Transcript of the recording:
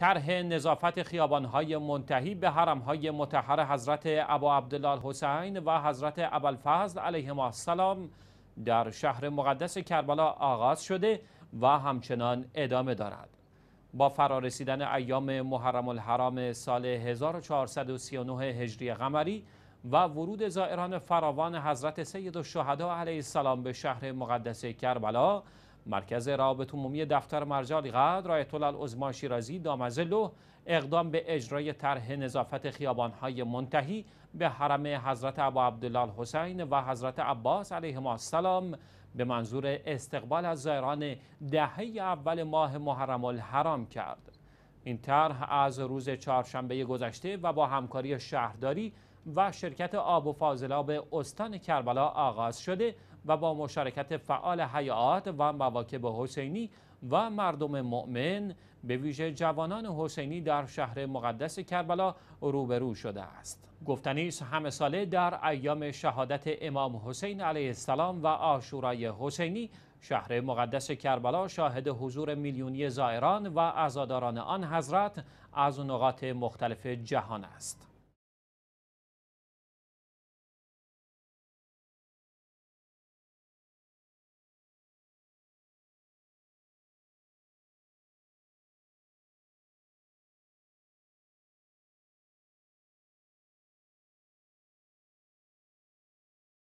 طرح نظافت خیابانهای منتهی به حرمهای متحر حضرت ابا عبدالله حسین و حضرت ابالفضل علیهما السلام در شهر مقدس کربلا آغاز شده و همچنان ادامه دارد با فرارسیدن ایام محرم الحرام سال 1439 هجری قمری و ورود زائران فراوان حضرت سید الشهدا علیه السلام به شهر مقدس کربلا مرکز رابط عمومی دفتر مرجع قدر آیت الله العظما شیرازی دامزلو اقدام به اجرای طرح نظافت خیابانهای منتهی به حرم حضرت ابا عبدالله حسین و حضرت عباس علیهما السلام به منظور استقبال از زائران دهه اول ماه محرم الحرام کرد این طرح از روز چهارشنبه گذشته و با همکاری شهرداری و شرکت آب و فاضلاب استان کربلا آغاز شده و با مشارکت فعال حیات و مواکب حسینی و مردم مؤمن به ویژه جوانان حسینی در شهر مقدس کربلا روبرو شده است گفتنی همه ساله در ایام شهادت امام حسین علیه السلام و آشورای حسینی شهر مقدس کربلا شاهد حضور میلیونی زائران و ازاداران آن حضرت از نقاط مختلف جهان است